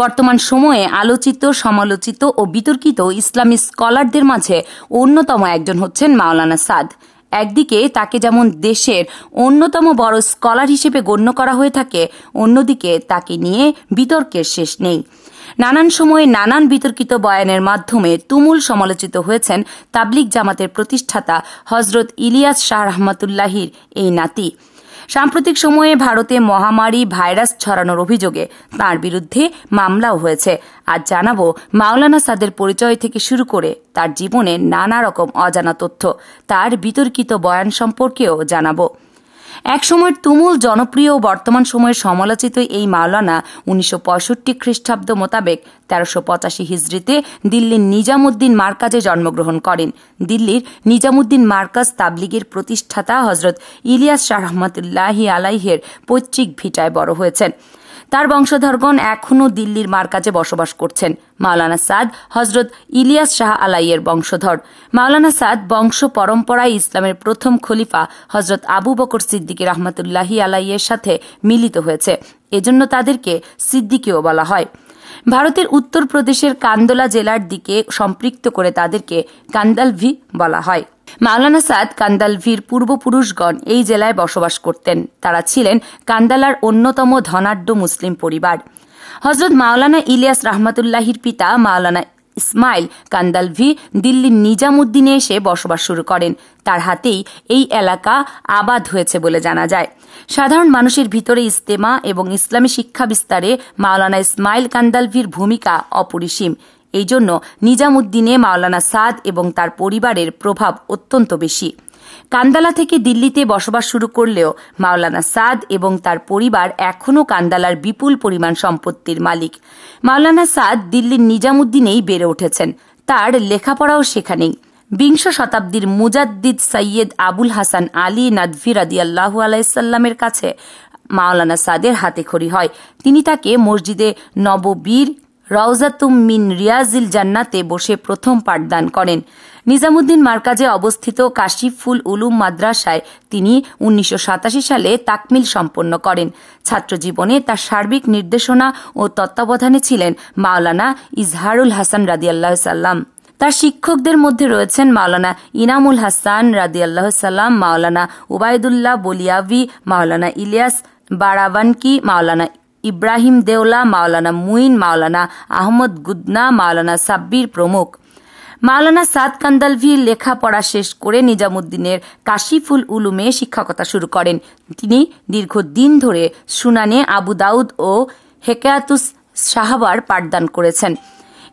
বর্তমান সময়ে আলোচিত সমালোচিত ও বিতর্কিত ইসলামী স্কলারদের মাঝে অন্যতম একজন হচ্ছেন মাওলানা সাদ একদিকে তাকে যেমন দেশের অন্যতম বড় স্কলার হিসেবে গণ্য করা হয়ে থাকে অন্যদিকে তাকে নিয়ে বিতর্কের শেষ নেই নানান সময়ে নানান বিতর্কিত বয়ানের মাধ্যমে তুমুল সমালোচিত হয়েছেন তাবলিক জামাতের প্রতিষ্ঠাতা হজরত ইলিয়াস শাহ রহমতুল্লাহির এই নাতি সাম্প্রতিক সময়ে ভারতে মহামারী ভাইরাস ছড়ানোর অভিযোগে তার বিরুদ্ধে মামলাও হয়েছে আর জানাবো মাওলানা সাদের পরিচয় থেকে শুরু করে তার জীবনে নানা রকম অজানা তথ্য তার বিতর্কিত বয়ান সম্পর্কেও জানাবো একসময়ের তুমুল জনপ্রিয় ও বর্তমান সময়ে সমালোচিত এই মাওলানা উনিশশো পঁয়ষট্টি খ্রিস্টাব্দ মোতাবেক তেরোশো পঁচাশি হিজড়িতে দিল্লির নিজামুদ্দিন মার্কাজে জন্মগ্রহণ করেন দিল্লির নিজামুদ্দিন মার্কাজ তাবলিগের প্রতিষ্ঠাতা হজরত ইলিয়াস শাহ রহমতুল্লাহি আলাইহের পৈতৃক ভিটায় বড় হয়েছেন তার বংশধরগণ এখনও দিল্লির মারকাজে বসবাস করছেন মাওলানা সাদ হজরত ইলিয়াস শাহ আলাইয়ের বংশধর মাওলানা সাদ বংশ পরম্পরায় ইসলামের প্রথম খলিফা হজরত আবু বকর সিদ্দিকী রহমতুল্লাহি আলাইয়ের সাথে মিলিত হয়েছে এজন্য তাদেরকে সিদ্দিকীও বলা হয় ভারতের উত্তরপ্রদেশের কান্দোলা জেলার দিকে সম্পৃক্ত করে তাদেরকে কান্দালভি বলা হয় মাওলানা সাদ কান্দালভির পূর্বপুরুষগণ এই জেলায় বসবাস করতেন তারা ছিলেন কান্দালার অন্যতম ধনাঢ্য মুসলিম পরিবার হজরত মাওলানা ইলিয়াস রহমাতুল্লাহির পিতা মাওলানা ইসমাইল কান্দালভি দিল্লির নিজামুদ্দিনে এসে বসবাস শুরু করেন তার হাতেই এই এলাকা আবাদ হয়েছে বলে জানা যায় সাধারণ মানুষের ভিতরে ইস্তেমা এবং ইসলামী শিক্ষা বিস্তারে মাওলানা ইসমাইল কান্দালভির ভূমিকা অপরিসীম এই জন্য নিজামুদ্দিনে মাওলানা সাদ এবং তার পরিবারের প্রভাব অত্যন্ত বেশি কান্দালা থেকে দিল্লিতে বসবাস শুরু করলেও মাওলানা সাদ এবং তার পরিবার এখনও কান্দালার বিপুল পরিমাণ সম্পত্তির মালিক মাওলানা সাদ দিল্লির নিজামুদ্দিনেই বেড়ে উঠেছেন তার লেখাপড়াও সেখানেই বিংশ শতাব্দীর মুজাদ্দিদ সৈয়দ আবুল হাসান আলী নাদভি আল্লাহ আলাইসাল্লামের কাছে মাওলানা সাদের হাতে খড়ি হয় তিনি তাকে মসজিদে নববীর রওজাতুম মিন রিয়াজিল জান্নাতে বসে প্রথম পাঠদান করেন নিজামুদ্দিন মার্কাজে অবস্থিত কাশিফুল উলুম মাদ্রাসায় তিনি উনিশশো সালে তাকমিল সম্পন্ন করেন ছাত্রজীবনে তার সার্বিক নির্দেশনা ও তত্ত্বাবধানে ছিলেন মাওলানা ইজহারুল হাসান রাদিয়াল্লাহ সাল্লাম তার শিক্ষকদের মধ্যে রয়েছেন মাওলানা ইনামুল হাসান রাদিয়াল্লাহ সাল্লাম মাওলানা উবায়দুল্লাহ বলিয়াবি মাওলানা ইলিয়াস বারাবানকি মাওলানা ইব্রাহিম দেওলা মাওলানা মুইন মাওলানা আহমদ গুদনা মাওলানা সাব্বির প্রমুখ মাওলানা সাদ কান্দালভি লেখাপড়া শেষ করে নিজামুদ্দিনের কাশিফুল উলুমে শিক্ষকতা শুরু করেন তিনি দীর্ঘদিন ধরে সুনানে আবু দাউদ ও হেকায়াতুস সাহাবার পাঠদান করেছেন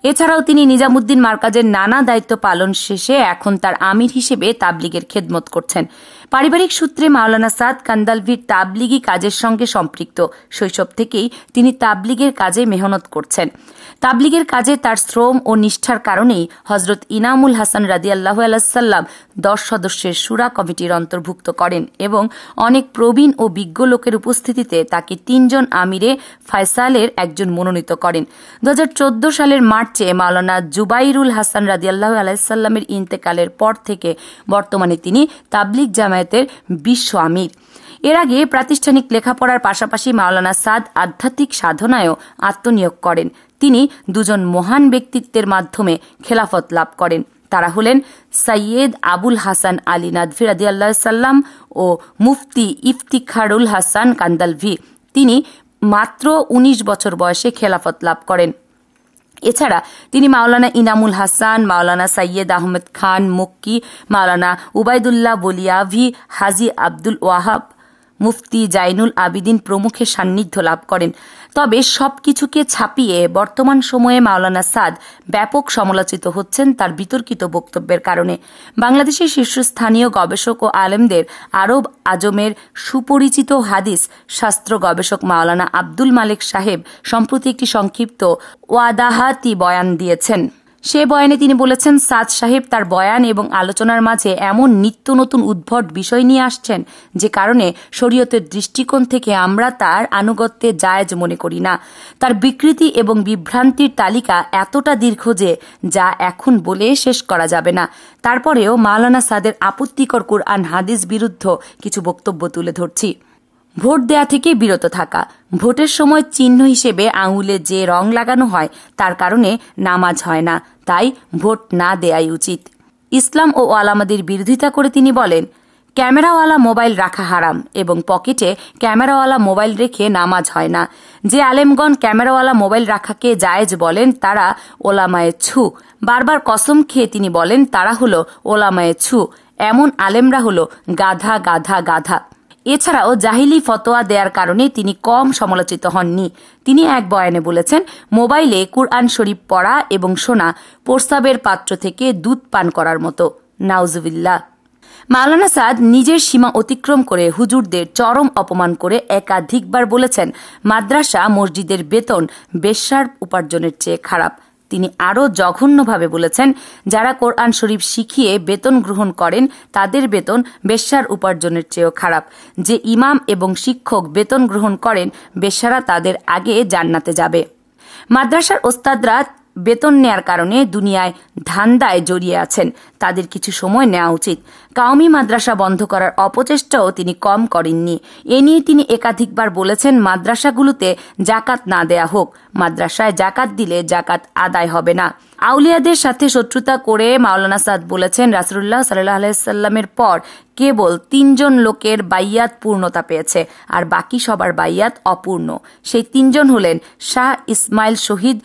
এছাড়াও তিনি নিজামুদ্দিন মার্কাজের নানা দায়িত্ব পালন শেষে এখন তার আমির হিসেবে তাবলিগের খেদমত করছেন পারিবারিক সূত্রে মাওলানা সাদ কান্দালভির তাবলিগি কাজের সঙ্গে সম্পৃক্ত শৈশব থেকেই তিনি তাবলিগের কাজে মেহনত করছেন তাবলিগের কাজে তার শ্রম ও নিষ্ঠার কারণেই হজরত ইনামুল হাসান রাদি আল্লাহ আলাহাল্লাম দশ সদস্যের সুরা কমিটির অন্তর্ভুক্ত করেন এবং অনেক প্রবীণ ও বিজ্ঞ লোকের উপস্থিতিতে তাকে তিনজন আমিরে ফায়সালের একজন মনোনীত করেন দু সালের মার্চে মাওলানা জুবাইরুল হাসান রাদি আল্লাহ আলাহিসাল্লামের ইন্তেকালের পর থেকে বর্তমানে তিনি তাবলিগ জামায়াতের বিশ্ব আমির এর আগে প্রাতিষ্ঠানিক লেখাপড়ার পাশাপাশি মাওলানা সাদ আধ্যাত্মিক সাধনায়ও আত্মনিয়োগ করেন তিনি দুজন মহান ব্যক্তিত্বের মাধ্যমে খেলাফত লাভ করেন তারা হলেন সাইয়েদ আবুল হাসান আলী নাদভি রাদি আল্লাহ সাল্লাম ও মুফতি ইফতিখারুল হাসান কান্দালভি তিনি মাত্র ১৯ বছর বয়সে খেলাফত লাভ করেন এছাড়া তিনি মাওলানা ইনামুল হাসান মাওলানা সৈয়দ আহমেদ খান মক্কি মাওলানা উবায়দুল্লাহ বলিয়াভি হাজি আব্দুল ওয়াহাব মুফতি জাইনুল আবিদিন প্রমুখের সান্নিধ্য লাভ করেন তবে সব কিছুকে ছাপিয়ে বর্তমান সময়ে মাওলানা সাদ ব্যাপক সমালোচিত হচ্ছেন তার বিতর্কিত বক্তব্যের কারণে বাংলাদেশের শীর্ষস্থানীয় গবেষক ও আলেমদের আরব আজমের সুপরিচিত হাদিস শাস্ত্র গবেষক মাওলানা আব্দুল মালিক সাহেব সম্প্রতি একটি সংক্ষিপ্ত ওয়াদাহাতি বয়ান দিয়েছেন সে বয়ানে তিনি বলেছেন সাদ সাহেব তার বয়ান এবং আলোচনার মাঝে এমন নিত্য নতুন উদ্ভট বিষয় নিয়ে আসছেন যে কারণে শরীয়তের দৃষ্টিকোণ থেকে আমরা তার আনুগত্যে জায়জ মনে করি না তার বিকৃতি এবং বিভ্রান্তির তালিকা এতটা দীর্ঘ যে যা এখন বলে শেষ করা যাবে না তারপরেও মাওলানা সাদের আপত্তিকর কুরআন হাদিস বিরুদ্ধ কিছু বক্তব্য তুলে ধরছি ভোট দেয়া থেকে বিরত থাকা ভোটের সময় চিহ্ন হিসেবে আঙুলে যে রং লাগানো হয় তার কারণে নামাজ হয় না তাই ভোট না দেয়াই উচিত ইসলাম ও আলামাদের বিরোধিতা করে তিনি বলেন ক্যামেরাওয়ালা মোবাইল রাখা হারাম এবং পকেটে ক্যামেরাওয়ালা মোবাইল রেখে নামাজ হয় না যে আলেমগণ ক্যামেরাওয়ালা মোবাইল রাখাকে জায়েজ বলেন তারা ওলামায়ে ছু বারবার কসম খেয়ে তিনি বলেন তারা হলো ওলামায়ে ছু এমন আলেমরা হলো গাধা গাধা গাধা এছাড়াও জাহিলি ফতোয়া দেওয়ার কারণে তিনি কম সমালোচিত হননি তিনি এক বয়ানে বলেছেন মোবাইলে কুরআন শরীফ পড়া এবং শোনা প্রস্তাবের পাত্র থেকে দুধ পান করার মতো নাউজুবিল্লা মাওলানা সাদ নিজের সীমা অতিক্রম করে হুজুরদের চরম অপমান করে একাধিকবার বলেছেন মাদ্রাসা মসজিদের বেতন বেশ্যার উপার্জনের চেয়ে খারাপ তিনি আরও জঘন্যভাবে বলেছেন যারা কোরআন শরীফ শিখিয়ে বেতন গ্রহণ করেন তাদের বেতন বেশ্যার উপার্জনের চেয়েও খারাপ যে ইমাম এবং শিক্ষক বেতন গ্রহণ করেন বেশ্যারা তাদের আগে জান্নাতে যাবে মাদ্রাসার ওস্তাদরা বেতন নেয়ার কারণে দুনিয়ায় ধান্দায় জড়িয়ে আছেন তাদের কিছু সময় নেওয়া উচিত কাউমি মাদ্রাসা বন্ধ করার অপচেষ্টাও তিনি কম করেননি এ নিয়ে তিনি একাধিকবার বলেছেন মাদ্রাসাগুলোতে জাকাত না দেয়া হোক মাদ্রাসায় জাকাত দিলে জাকাত আদায় হবে না আউলিয়াদের সাথে শত্রুতা করে মাওলানা সাদ বলেছেন রাসুল্লাহ সাল্লাহ আলাইসাল্লামের পর কেবল তিনজন লোকের বাইয়াত পূর্ণতা পেয়েছে আর বাকি সবার বাইয়াত অপূর্ণ সেই তিনজন হলেন শাহ ইসমাইল শহীদ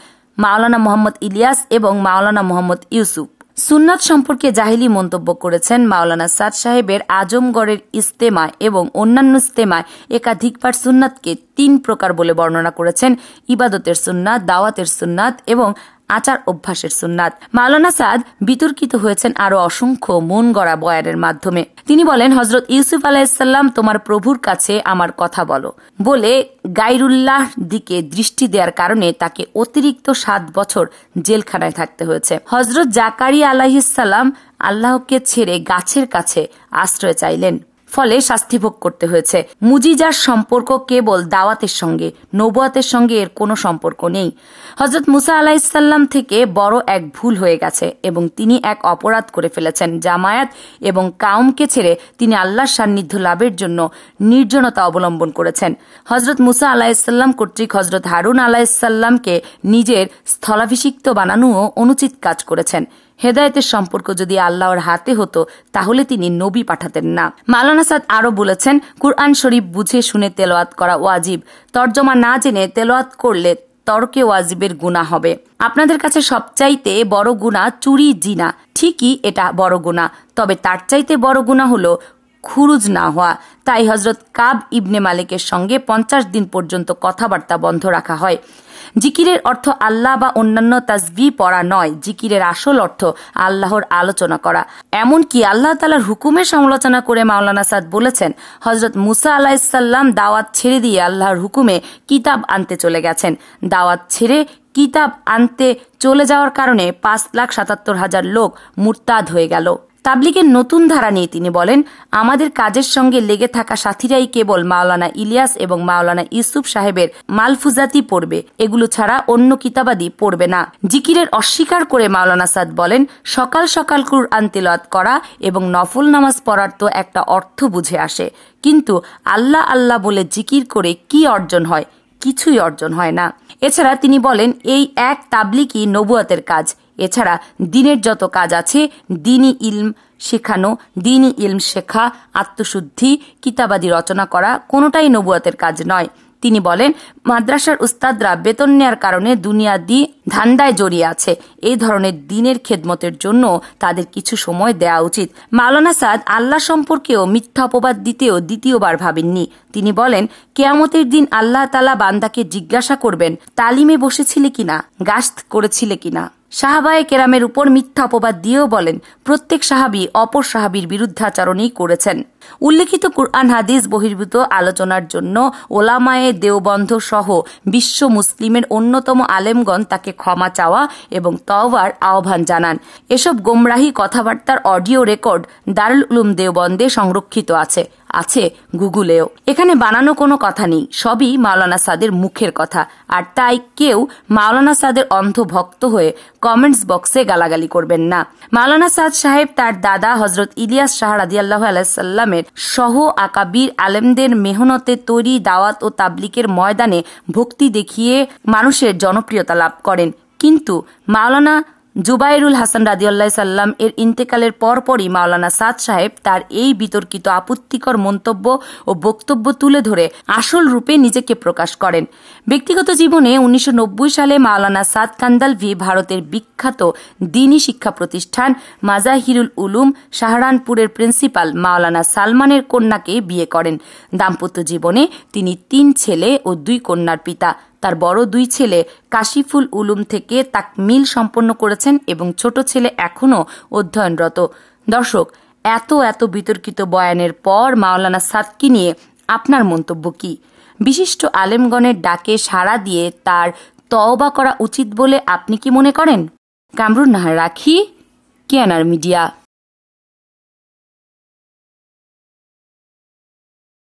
মাওলানা মোহাম্মদ ইলিয়াস এবং মাওলানা মোহাম্মদ ইউসুফ সুন্নাত সম্পর্কে জাহিলি মন্তব্য করেছেন মাওলানা সাদ সাহেবের আজমগড়ের ইস্তেমা এবং অন্যান্য ইস্তেমায় একাধিকবার সুন্নাতকে তিন প্রকার বলে বর্ণনা করেছেন ইবাদতের সুন্নাত দাওয়াতের সুন্নাত এবং আচার অভ্যাসের সুন্নাত মালানা সাদ বিতর্কিত হয়েছেন আরো অসংখ্য মন গড়া বয়ানের মাধ্যমে তিনি বলেন হজরত ইউসুফ আলাহিসাল্লাম তোমার প্রভুর কাছে আমার কথা বলো বলে গাইরুল্লাহ দিকে দৃষ্টি দেওয়ার কারণে তাকে অতিরিক্ত সাত বছর জেলখানায় থাকতে হয়েছে হজরত জাকারি আলাহিসাল্লাম আল্লাহকে ছেড়ে গাছের কাছে আশ্রয় চাইলেন ফলে শাস্তি ভোগ করতে হয়েছে মুজিজার সম্পর্ক কেবল দাওয়াতের সঙ্গে নবুয়াতের সঙ্গে এর কোনো সম্পর্ক নেই হজরত মুসা আলাহিসাল্লাম থেকে বড় এক ভুল হয়ে গেছে এবং তিনি এক অপরাধ করে ফেলেছেন জামায়াত এবং কাউমকে ছেড়ে তিনি আল্লাহর সান্নিধ্য লাভের জন্য নির্জনতা অবলম্বন করেছেন হজরত মুসা আলাহিসাল্লাম কর্তৃক হজরত হারুন আলাহিসাল্লামকে নিজের স্থলাভিষিক্ত বানানোও অনুচিত কাজ করেছেন হেদায়তের সম্পর্ক যদি আল্লাহর হাতে হতো তাহলে তিনি নবী পাঠাতেন না মালানা সাদ আরও বলেছেন কুরআন শরীফ বুঝে শুনে তেলোয়াত করা ওয়াজিব তর্জমা না জেনে তেলোয়াত করলে তর্কে ওয়াজিবের গুণা হবে আপনাদের কাছে সবচাইতে বড় গুণা চুরি জিনা ঠিকই এটা বড় গুণা তবে তার চাইতে বড় গুণা হলো খুরুজ না হওয়া তাই হজরত কাব ইবনে মালিকের সঙ্গে পঞ্চাশ দিন পর্যন্ত কথাবার্তা বন্ধ রাখা হয় জিকিরের অর্থ আল্লাহ বা অন্যান্য তাজবি পড়া নয় জিকিরের আসল অর্থ আল্লাহর আলোচনা করা এমনকি আল্লাহ তালার হুকুমের সমালোচনা করে মাওলানা সাদ বলেছেন হজরত মুসা আলাহিসাল্লাম দাওয়াত ছেড়ে দিয়ে আল্লাহর হুকুমে কিতাব আনতে চলে গেছেন দাওয়াত ছেড়ে কিতাব আনতে চলে যাওয়ার কারণে পাঁচ লাখ সাতাত্তর হাজার লোক মুরতাদ হয়ে গেল তাবলিগের নতুন ধারা নিয়ে তিনি বলেন আমাদের কাজের সঙ্গে লেগে থাকা সাথীরাই কেবল মাওলানা ইলিয়াস এবং মাওলানা ইউসুফ সাহেবের মালফুজাতি পড়বে এগুলো ছাড়া অন্য কিতাবাদি পড়বে না জিকিরের অস্বীকার করে মাওলানা সাদ বলেন সকাল সকাল কুর তিলওয়াত করা এবং নফল নামাজ পড়ার তো একটা অর্থ বুঝে আসে কিন্তু আল্লাহ আল্লাহ বলে জিকির করে কি অর্জন হয় কিছুই অর্জন হয় না এছাড়া তিনি বলেন এই এক তাবলিকই নবুয়াতের কাজ এছাড়া দিনের যত কাজ আছে দিনই ইলম শেখানো দিনই ইলম শেখা আত্মশুদ্ধি কিতাবাদি রচনা করা কোনোটাই নবুয়াতের কাজ নয় তিনি বলেন মাদ্রাসার উস্তাদরা বেতন নেয়ার কারণে দুনিয়াদি ধান্দায় জড়িয়ে আছে এই ধরনের দিনের খেদমতের জন্য তাদের কিছু সময় দেওয়া উচিত মালানা সাদ আল্লাহ সম্পর্কেও মিথ্যা অপবাদ দিতেও দ্বিতীয়বার ভাবেননি তিনি বলেন কেয়ামতের দিন আল্লাহ তালা বান্দাকে জিজ্ঞাসা করবেন তালিমে বসেছিলে কিনা গাস্ত করেছিলে কিনা সাহাবায়ে কেরামের উপর মিথ্যা অপবাদ দিয়েও বলেন প্রত্যেক সাহাবি অপর সাহাবির বিরুদ্ধাচারণই করেছেন উল্লেখিত কুরআন হাদিস বহির্ভূত আলোচনার জন্য ওলামায়ে দেওবন্ধ সহ বিশ্ব মুসলিমের অন্যতম আলেমগণ তাকে ক্ষমা চাওয়া এবং তওবার আহ্বান জানান এসব গোমরাহী কথাবার্তার অডিও রেকর্ড দারুল উলুম দেওবন্দে সংরক্ষিত আছে আছে গুগলেও এখানে বানানো কোনো কথা নেই সবই মাওলানা সাদের মুখের কথা আর তাই কেউ মাওলানা সাদের অন্ধ ভক্ত হয়ে কমেন্টস বক্সে গালাগালি করবেন না মাওলানা সাদ সাহেব তার দাদা হজরত ইলিয়াস শাহ আল্লাহ আলাইসাল্লামের সহ আকাবির আলেমদের মেহনতে তৈরি দাওয়াত ও তাবলিকের ময়দানে ভক্তি দেখিয়ে মানুষের জনপ্রিয়তা লাভ করেন কিন্তু মাওলানা জুবাইরুল হাসান রাদিউল্লাহ সাল্লাম এর ইন্তেকালের পরপরই মাওলানা সাদ সাহেব তার এই বিতর্কিত আপত্তিকর মন্তব্য ও বক্তব্য তুলে ধরে আসল রূপে নিজেকে প্রকাশ করেন ব্যক্তিগত জীবনে উনিশশো সালে মাওলানা সাদ কান্দালভি ভারতের বিখ্যাত দিনী শিক্ষা প্রতিষ্ঠান মাজাহিরুল উলুম শাহরানপুরের প্রিন্সিপাল মাওলানা সালমানের কন্যাকে বিয়ে করেন দাম্পত্য জীবনে তিনি তিন ছেলে ও দুই কন্যার পিতা তার বড় দুই ছেলে কাশিফুল উলুম থেকে তাক মিল সম্পন্ন করেছেন এবং ছোট ছেলে এখনও অধ্যয়নরত দর্শক এত এত বিতর্কিত বয়ানের পর মাওলানা সাদকি নিয়ে আপনার মন্তব্য কি বিশিষ্ট আলেমগণের ডাকে সাড়া দিয়ে তার তওবা করা উচিত বলে আপনি কি মনে করেন কামরুন নাহার রাখি কেয়ানার মিডিয়া